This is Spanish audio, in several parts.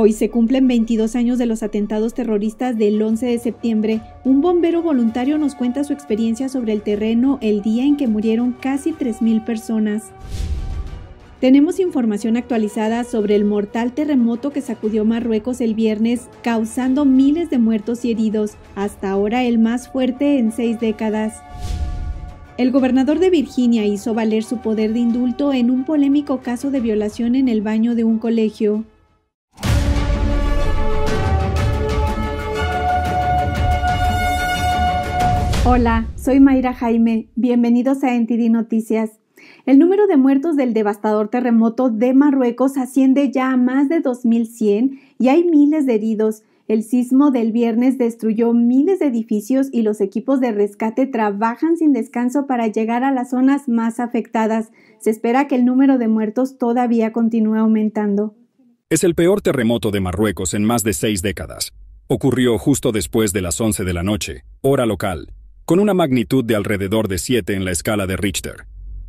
Hoy se cumplen 22 años de los atentados terroristas del 11 de septiembre. Un bombero voluntario nos cuenta su experiencia sobre el terreno el día en que murieron casi 3.000 personas. Tenemos información actualizada sobre el mortal terremoto que sacudió Marruecos el viernes, causando miles de muertos y heridos, hasta ahora el más fuerte en seis décadas. El gobernador de Virginia hizo valer su poder de indulto en un polémico caso de violación en el baño de un colegio. Hola, soy Mayra Jaime. Bienvenidos a NTD Noticias. El número de muertos del devastador terremoto de Marruecos asciende ya a más de 2.100 y hay miles de heridos. El sismo del viernes destruyó miles de edificios y los equipos de rescate trabajan sin descanso para llegar a las zonas más afectadas. Se espera que el número de muertos todavía continúe aumentando. Es el peor terremoto de Marruecos en más de seis décadas. Ocurrió justo después de las 11 de la noche, hora local, con una magnitud de alrededor de 7 en la escala de Richter.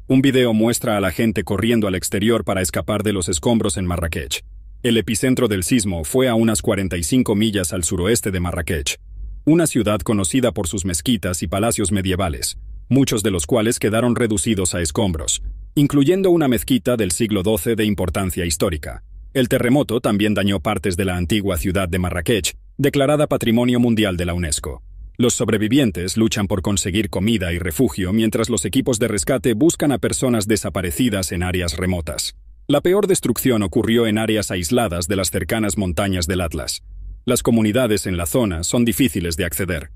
Un video muestra a la gente corriendo al exterior para escapar de los escombros en Marrakech. El epicentro del sismo fue a unas 45 millas al suroeste de Marrakech, una ciudad conocida por sus mezquitas y palacios medievales, muchos de los cuales quedaron reducidos a escombros, incluyendo una mezquita del siglo XII de importancia histórica. El terremoto también dañó partes de la antigua ciudad de Marrakech, declarada Patrimonio Mundial de la UNESCO. Los sobrevivientes luchan por conseguir comida y refugio mientras los equipos de rescate buscan a personas desaparecidas en áreas remotas. La peor destrucción ocurrió en áreas aisladas de las cercanas montañas del Atlas. Las comunidades en la zona son difíciles de acceder.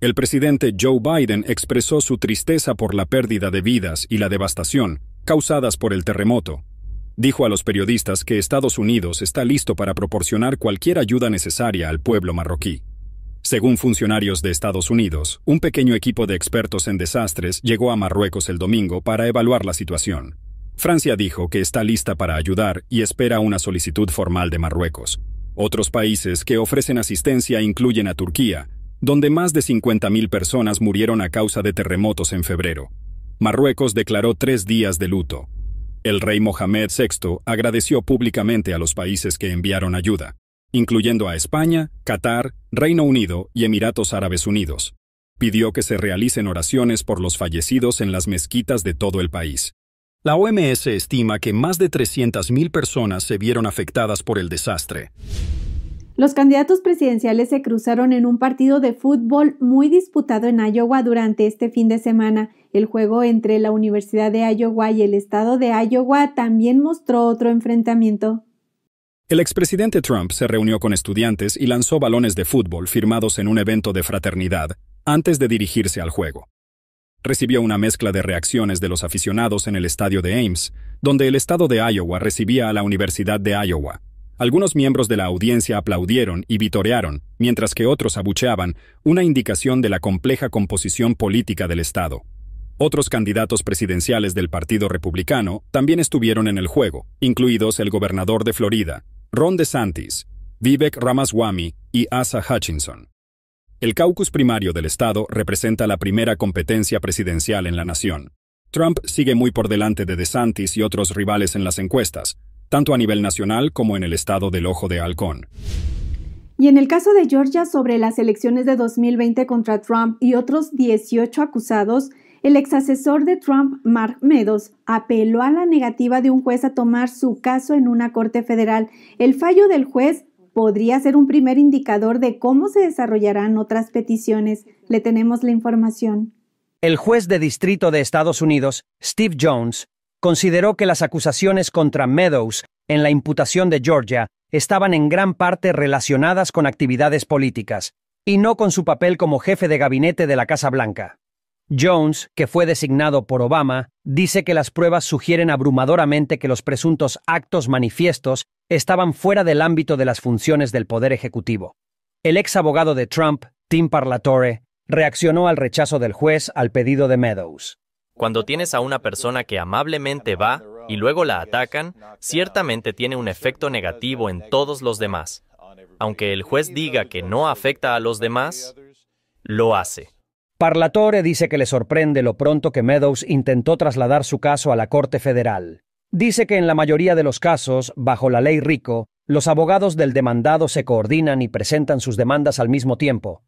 El presidente Joe Biden expresó su tristeza por la pérdida de vidas y la devastación causadas por el terremoto. Dijo a los periodistas que Estados Unidos está listo para proporcionar cualquier ayuda necesaria al pueblo marroquí. Según funcionarios de Estados Unidos, un pequeño equipo de expertos en desastres llegó a Marruecos el domingo para evaluar la situación. Francia dijo que está lista para ayudar y espera una solicitud formal de Marruecos. Otros países que ofrecen asistencia incluyen a Turquía, donde más de 50.000 personas murieron a causa de terremotos en febrero. Marruecos declaró tres días de luto. El rey Mohamed VI agradeció públicamente a los países que enviaron ayuda incluyendo a España, Qatar, Reino Unido y Emiratos Árabes Unidos. Pidió que se realicen oraciones por los fallecidos en las mezquitas de todo el país. La OMS estima que más de 300.000 personas se vieron afectadas por el desastre. Los candidatos presidenciales se cruzaron en un partido de fútbol muy disputado en Iowa durante este fin de semana. El juego entre la Universidad de Iowa y el estado de Iowa también mostró otro enfrentamiento. El expresidente Trump se reunió con estudiantes y lanzó balones de fútbol firmados en un evento de fraternidad antes de dirigirse al juego. Recibió una mezcla de reacciones de los aficionados en el estadio de Ames, donde el estado de Iowa recibía a la Universidad de Iowa. Algunos miembros de la audiencia aplaudieron y vitorearon, mientras que otros abucheaban, una indicación de la compleja composición política del Estado. Otros candidatos presidenciales del Partido Republicano también estuvieron en el juego, incluidos el gobernador de Florida, Ron DeSantis, Vivek Ramaswamy y Asa Hutchinson. El caucus primario del Estado representa la primera competencia presidencial en la nación. Trump sigue muy por delante de DeSantis y otros rivales en las encuestas, tanto a nivel nacional como en el estado del Ojo de Halcón. Y en el caso de Georgia sobre las elecciones de 2020 contra Trump y otros 18 acusados, el ex asesor de Trump, Mark Meadows, apeló a la negativa de un juez a tomar su caso en una corte federal. El fallo del juez podría ser un primer indicador de cómo se desarrollarán otras peticiones. Le tenemos la información. El juez de distrito de Estados Unidos, Steve Jones, consideró que las acusaciones contra Meadows en la imputación de Georgia estaban en gran parte relacionadas con actividades políticas, y no con su papel como jefe de gabinete de la Casa Blanca. Jones, que fue designado por Obama, dice que las pruebas sugieren abrumadoramente que los presuntos actos manifiestos estaban fuera del ámbito de las funciones del Poder Ejecutivo. El ex abogado de Trump, Tim Parlatore, reaccionó al rechazo del juez al pedido de Meadows. Cuando tienes a una persona que amablemente va y luego la atacan, ciertamente tiene un efecto negativo en todos los demás. Aunque el juez diga que no afecta a los demás, lo hace. Parlatore dice que le sorprende lo pronto que Meadows intentó trasladar su caso a la Corte Federal. Dice que en la mayoría de los casos, bajo la ley Rico, los abogados del demandado se coordinan y presentan sus demandas al mismo tiempo.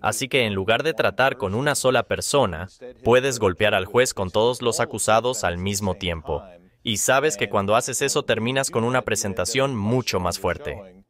Así que en lugar de tratar con una sola persona, puedes golpear al juez con todos los acusados al mismo tiempo. Y sabes que cuando haces eso terminas con una presentación mucho más fuerte.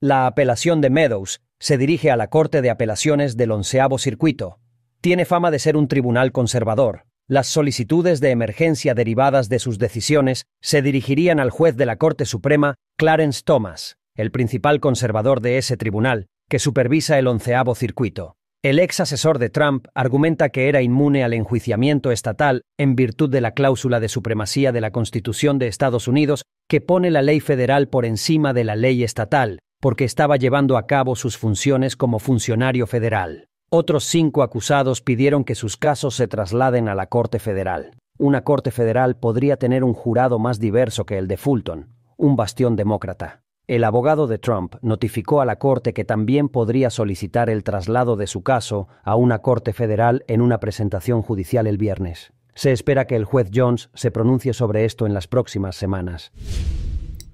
La apelación de Meadows se dirige a la Corte de Apelaciones del Onceavo Circuito tiene fama de ser un tribunal conservador. Las solicitudes de emergencia derivadas de sus decisiones se dirigirían al juez de la Corte Suprema, Clarence Thomas, el principal conservador de ese tribunal, que supervisa el onceavo circuito. El ex asesor de Trump argumenta que era inmune al enjuiciamiento estatal en virtud de la cláusula de supremacía de la Constitución de Estados Unidos que pone la ley federal por encima de la ley estatal, porque estaba llevando a cabo sus funciones como funcionario federal. Otros cinco acusados pidieron que sus casos se trasladen a la Corte Federal. Una Corte Federal podría tener un jurado más diverso que el de Fulton, un bastión demócrata. El abogado de Trump notificó a la Corte que también podría solicitar el traslado de su caso a una Corte Federal en una presentación judicial el viernes. Se espera que el juez Jones se pronuncie sobre esto en las próximas semanas.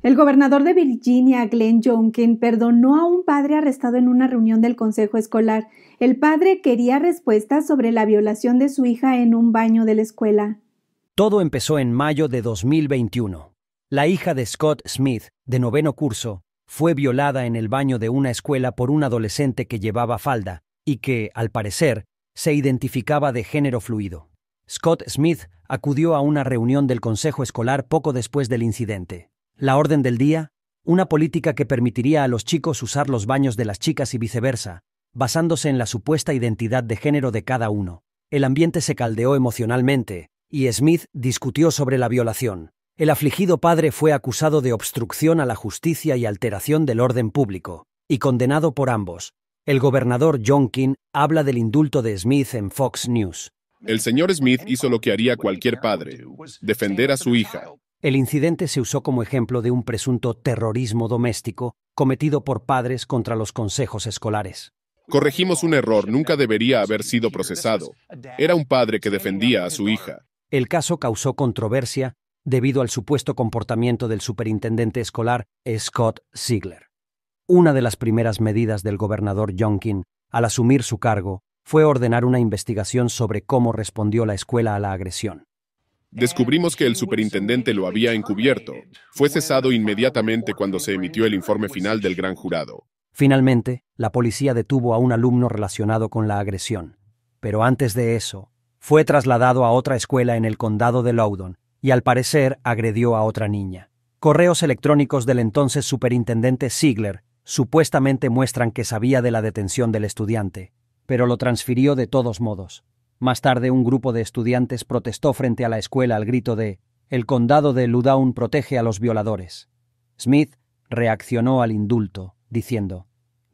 El gobernador de Virginia, Glenn Youngkin, perdonó a un padre arrestado en una reunión del Consejo Escolar el padre quería respuestas sobre la violación de su hija en un baño de la escuela. Todo empezó en mayo de 2021. La hija de Scott Smith, de noveno curso, fue violada en el baño de una escuela por un adolescente que llevaba falda y que, al parecer, se identificaba de género fluido. Scott Smith acudió a una reunión del Consejo Escolar poco después del incidente. La orden del día, una política que permitiría a los chicos usar los baños de las chicas y viceversa, basándose en la supuesta identidad de género de cada uno. El ambiente se caldeó emocionalmente, y Smith discutió sobre la violación. El afligido padre fue acusado de obstrucción a la justicia y alteración del orden público, y condenado por ambos. El gobernador King habla del indulto de Smith en Fox News. El señor Smith hizo lo que haría cualquier padre, defender a su hija. El incidente se usó como ejemplo de un presunto terrorismo doméstico cometido por padres contra los consejos escolares. Corregimos un error, nunca debería haber sido procesado. Era un padre que defendía a su hija. El caso causó controversia debido al supuesto comportamiento del superintendente escolar Scott Ziegler. Una de las primeras medidas del gobernador Jonkin al asumir su cargo fue ordenar una investigación sobre cómo respondió la escuela a la agresión. Descubrimos que el superintendente lo había encubierto. Fue cesado inmediatamente cuando se emitió el informe final del gran jurado. Finalmente, la policía detuvo a un alumno relacionado con la agresión. Pero antes de eso, fue trasladado a otra escuela en el condado de Loudoun y al parecer agredió a otra niña. Correos electrónicos del entonces superintendente Ziegler supuestamente muestran que sabía de la detención del estudiante, pero lo transfirió de todos modos. Más tarde un grupo de estudiantes protestó frente a la escuela al grito de El condado de Loudoun protege a los violadores. Smith reaccionó al indulto, diciendo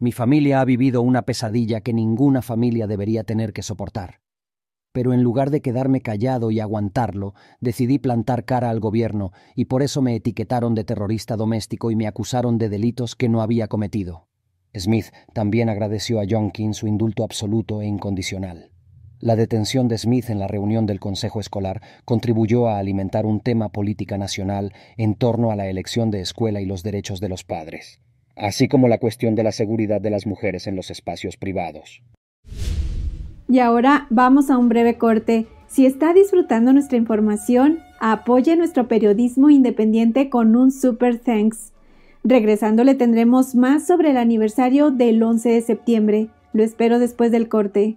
mi familia ha vivido una pesadilla que ninguna familia debería tener que soportar. Pero en lugar de quedarme callado y aguantarlo, decidí plantar cara al gobierno y por eso me etiquetaron de terrorista doméstico y me acusaron de delitos que no había cometido. Smith también agradeció a Jonkin su indulto absoluto e incondicional. La detención de Smith en la reunión del Consejo Escolar contribuyó a alimentar un tema política nacional en torno a la elección de escuela y los derechos de los padres así como la cuestión de la seguridad de las mujeres en los espacios privados. Y ahora vamos a un breve corte. Si está disfrutando nuestra información, apoye nuestro periodismo independiente con un super thanks. Regresando le tendremos más sobre el aniversario del 11 de septiembre. Lo espero después del corte.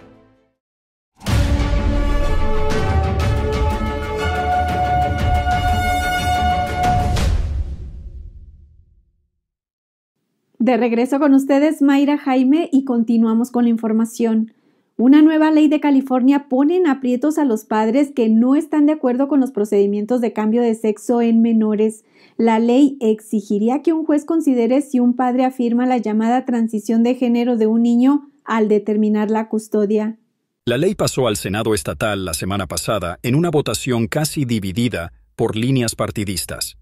De regreso con ustedes, Mayra Jaime, y continuamos con la información. Una nueva ley de California pone en aprietos a los padres que no están de acuerdo con los procedimientos de cambio de sexo en menores. La ley exigiría que un juez considere si un padre afirma la llamada transición de género de un niño al determinar la custodia. La ley pasó al Senado estatal la semana pasada en una votación casi dividida por líneas partidistas.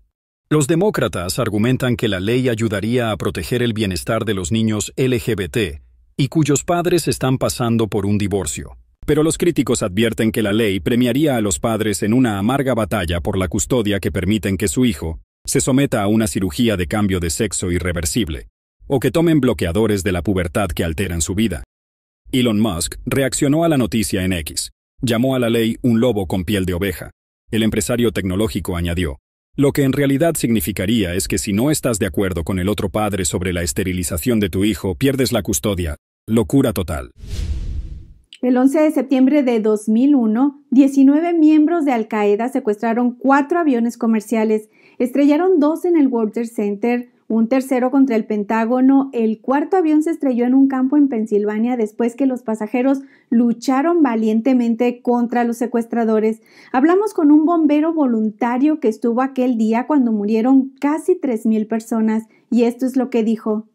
Los demócratas argumentan que la ley ayudaría a proteger el bienestar de los niños LGBT y cuyos padres están pasando por un divorcio. Pero los críticos advierten que la ley premiaría a los padres en una amarga batalla por la custodia que permiten que su hijo se someta a una cirugía de cambio de sexo irreversible, o que tomen bloqueadores de la pubertad que alteran su vida. Elon Musk reaccionó a la noticia en X. Llamó a la ley un lobo con piel de oveja. El empresario tecnológico añadió, lo que en realidad significaría es que si no estás de acuerdo con el otro padre sobre la esterilización de tu hijo, pierdes la custodia. Locura total. El 11 de septiembre de 2001, 19 miembros de Al Qaeda secuestraron cuatro aviones comerciales, estrellaron dos en el World Trade Center, un tercero contra el Pentágono, el cuarto avión se estrelló en un campo en Pensilvania después que los pasajeros lucharon valientemente contra los secuestradores. Hablamos con un bombero voluntario que estuvo aquel día cuando murieron casi 3.000 personas y esto es lo que dijo.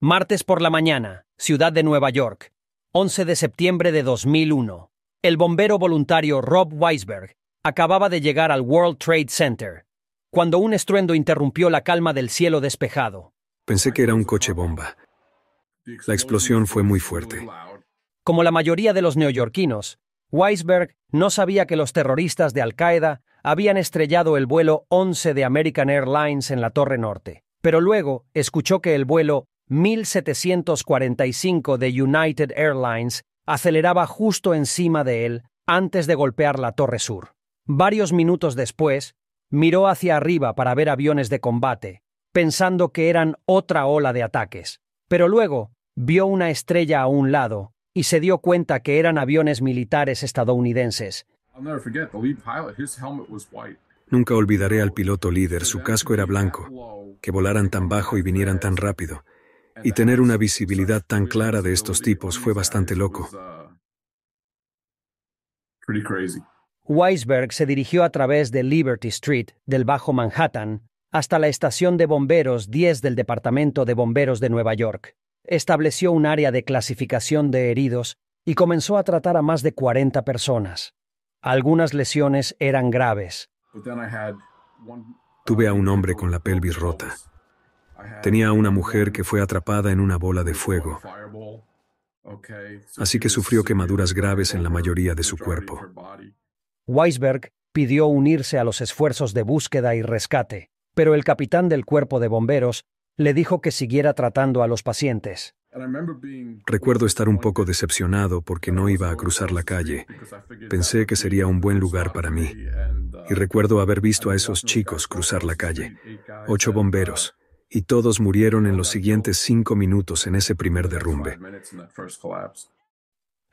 Martes por la mañana, ciudad de Nueva York, 11 de septiembre de 2001. El bombero voluntario Rob Weisberg acababa de llegar al World Trade Center cuando un estruendo interrumpió la calma del cielo despejado. Pensé que era un coche bomba. La explosión fue muy fuerte. Como la mayoría de los neoyorquinos, Weisberg no sabía que los terroristas de Al-Qaeda habían estrellado el vuelo 11 de American Airlines en la Torre Norte, pero luego escuchó que el vuelo 1745 de United Airlines aceleraba justo encima de él antes de golpear la Torre Sur. Varios minutos después, Miró hacia arriba para ver aviones de combate, pensando que eran otra ola de ataques, pero luego vio una estrella a un lado y se dio cuenta que eran aviones militares estadounidenses. Nunca olvidaré al piloto líder, su casco era blanco, que volaran tan bajo y vinieran tan rápido, y tener una visibilidad tan clara de estos tipos fue bastante loco. Weisberg se dirigió a través de Liberty Street, del Bajo Manhattan, hasta la estación de bomberos 10 del Departamento de Bomberos de Nueva York. Estableció un área de clasificación de heridos y comenzó a tratar a más de 40 personas. Algunas lesiones eran graves. Tuve a un hombre con la pelvis rota. Tenía a una mujer que fue atrapada en una bola de fuego. Así que sufrió quemaduras graves en la mayoría de su cuerpo. Weisberg pidió unirse a los esfuerzos de búsqueda y rescate, pero el capitán del cuerpo de bomberos le dijo que siguiera tratando a los pacientes. Recuerdo estar un poco decepcionado porque no iba a cruzar la calle. Pensé que sería un buen lugar para mí. Y recuerdo haber visto a esos chicos cruzar la calle. Ocho bomberos. Y todos murieron en los siguientes cinco minutos en ese primer derrumbe.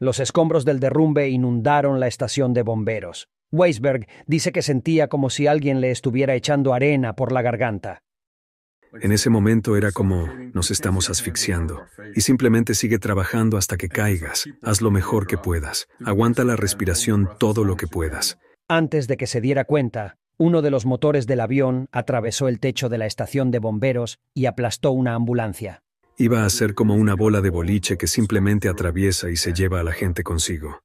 Los escombros del derrumbe inundaron la estación de bomberos. Weisberg dice que sentía como si alguien le estuviera echando arena por la garganta. En ese momento era como, nos estamos asfixiando, y simplemente sigue trabajando hasta que caigas, haz lo mejor que puedas, aguanta la respiración todo lo que puedas. Antes de que se diera cuenta, uno de los motores del avión atravesó el techo de la estación de bomberos y aplastó una ambulancia. Iba a ser como una bola de boliche que simplemente atraviesa y se lleva a la gente consigo.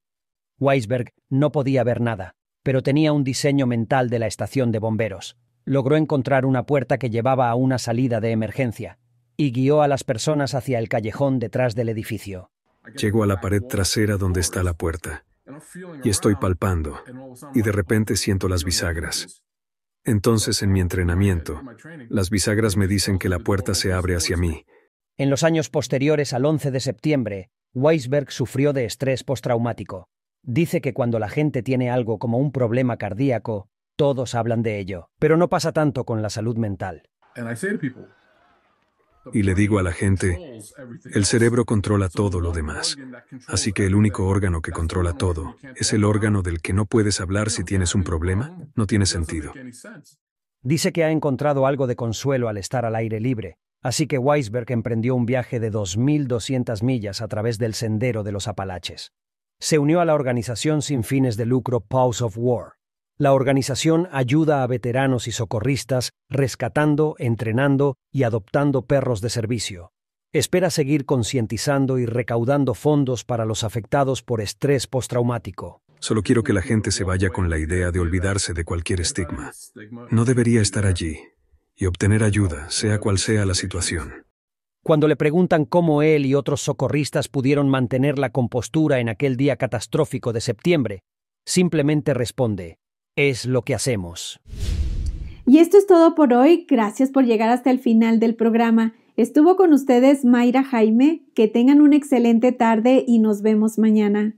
Weisberg no podía ver nada, pero tenía un diseño mental de la estación de bomberos. Logró encontrar una puerta que llevaba a una salida de emergencia y guió a las personas hacia el callejón detrás del edificio. Llego a la pared trasera donde está la puerta y estoy palpando y de repente siento las bisagras. Entonces en mi entrenamiento, las bisagras me dicen que la puerta se abre hacia mí en los años posteriores al 11 de septiembre, Weisberg sufrió de estrés postraumático. Dice que cuando la gente tiene algo como un problema cardíaco, todos hablan de ello, pero no pasa tanto con la salud mental. Y le digo a la gente, el cerebro controla todo lo demás. Así que el único órgano que controla todo es el órgano del que no puedes hablar si tienes un problema, no tiene sentido. Dice que ha encontrado algo de consuelo al estar al aire libre, Así que Weisberg emprendió un viaje de 2.200 millas a través del sendero de los Apalaches. Se unió a la organización sin fines de lucro Pause of War. La organización ayuda a veteranos y socorristas rescatando, entrenando y adoptando perros de servicio. Espera seguir concientizando y recaudando fondos para los afectados por estrés postraumático. Solo quiero que la gente se vaya con la idea de olvidarse de cualquier estigma. No debería estar allí, y obtener ayuda, sea cual sea la situación. Cuando le preguntan cómo él y otros socorristas pudieron mantener la compostura en aquel día catastrófico de septiembre, simplemente responde, es lo que hacemos. Y esto es todo por hoy. Gracias por llegar hasta el final del programa. Estuvo con ustedes Mayra Jaime. Que tengan una excelente tarde y nos vemos mañana.